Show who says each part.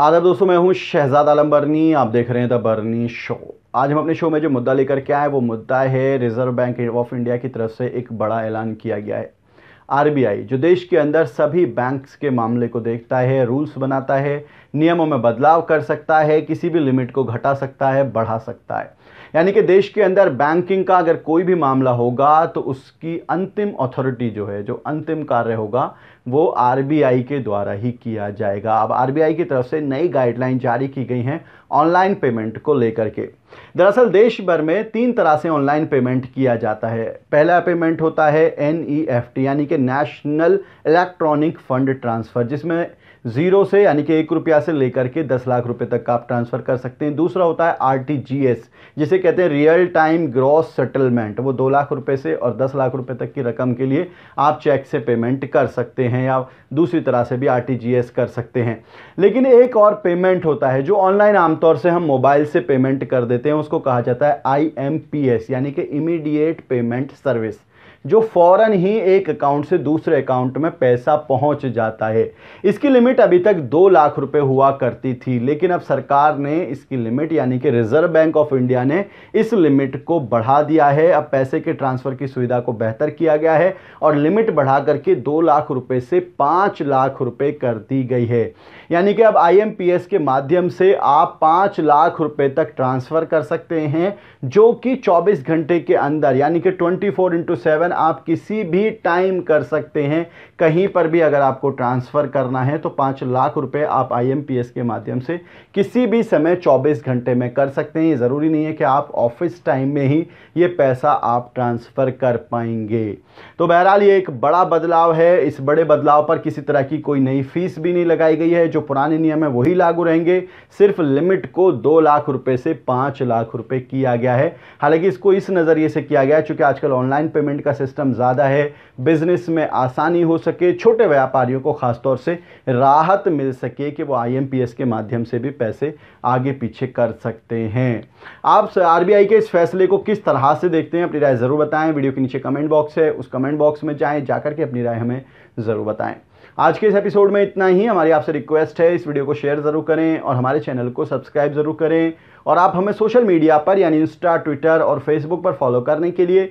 Speaker 1: आदर दोस्तों मैं हूं शहजाद आलम बर्नी आप देख रहे हैं द बर्नी शो आज हम अपने शो में जो मुद्दा लेकर के आए वो मुद्दा है रिजर्व बैंक ऑफ इंडिया की तरफ से एक बड़ा ऐलान किया गया है आरबीआई जो देश के अंदर सभी बैंक्स के मामले को देखता है रूल्स बनाता है नियमों में बदलाव कर सकता है किसी भी लिमिट को घटा सकता है बढ़ा सकता है यानी कि देश के अंदर बैंकिंग का अगर कोई भी मामला होगा तो उसकी अंतिम अथॉरिटी जो है जो अंतिम कार्य होगा वो आरबीआई के द्वारा ही किया जाएगा अब आरबीआई की तरफ से नई गाइडलाइन जारी की गई हैं ऑनलाइन पेमेंट को लेकर के दरअसल देश भर में तीन तरह से ऑनलाइन पेमेंट किया जाता है पहला पेमेंट होता है एन e यानी कि नेशनल इलेक्ट्रॉनिक फंड ट्रांसफ़र जिसमें ज़ीरो से यानी कि एक रुपया से लेकर के दस लाख रुपए तक का आप ट्रांसफ़र कर सकते हैं दूसरा होता है आर जिसे कहते हैं रियल टाइम ग्रॉस सेटलमेंट वो दो लाख रुपए से और दस लाख रुपए तक की रकम के लिए आप चेक से पेमेंट कर सकते हैं या दूसरी तरह से भी आर कर सकते हैं लेकिन एक और पेमेंट होता है जो ऑनलाइन आमतौर से हम मोबाइल से पेमेंट कर देते देते हैं उसको कहा जाता है आई एम पी एस यानी कि इमीडिएट पेमेंट सर्विस जो फ़ौरन ही एक अकाउंट से दूसरे अकाउंट में पैसा पहुंच जाता है इसकी लिमिट अभी तक दो लाख रुपए हुआ करती थी लेकिन अब सरकार ने इसकी लिमिट यानी कि रिजर्व बैंक ऑफ इंडिया ने इस लिमिट को बढ़ा दिया है अब पैसे के ट्रांसफ़र की सुविधा को बेहतर किया गया है और लिमिट बढ़ा करके दो लाख रुपये से पाँच लाख रुपये कर दी गई है यानी कि अब आई के माध्यम से आप पाँच लाख रुपए तक ट्रांसफ़र कर सकते हैं जो कि चौबीस घंटे के अंदर यानी कि twenty four into seven transaction आप किसी भी टाइम कर सकते हैं कहीं पर भी अगर आपको ट्रांसफ़र करना है तो पाँच लाख रुपए आप आईएमपीएस के माध्यम से किसी भी समय 24 घंटे में कर सकते हैं ये ज़रूरी नहीं है कि आप ऑफिस टाइम में ही ये पैसा आप ट्रांसफ़र कर पाएंगे तो बहरहाल ये एक बड़ा बदलाव है इस बड़े बदलाव पर किसी तरह की कोई नई फीस भी नहीं लगाई गई है जो पुराने नियम है वही लागू रहेंगे सिर्फ लिमिट को दो लाख रुपये से पाँच लाख रुपये किया गया है हालांकि इसको इस नज़रिए से किया गया है चूँकि आजकल ऑनलाइन पेमेंट का सिस्टम ज़्यादा है बिज़नेस में आसानी हो सके छोटे व्यापारियों को ख़ासतौर से राहत मिल सके कि वो आईएमपीएस के माध्यम से भी पैसे आगे पीछे कर सकते हैं आप आरबीआई के इस फैसले को किस तरह से देखते हैं अपनी राय ज़रूर बताएं वीडियो के नीचे कमेंट बॉक्स है उस कमेंट बॉक्स में जाएँ जाकर के अपनी राय हमें ज़रूर बताएं आज के इस एपिसोड में इतना ही हमारी आपसे रिक्वेस्ट है इस वीडियो को शेयर ज़रूर करें और हमारे चैनल को सब्सक्राइब ज़रूर करें और आप हमें सोशल मीडिया पर यानी इंस्टा ट्विटर और फेसबुक पर फॉलो करने के लिए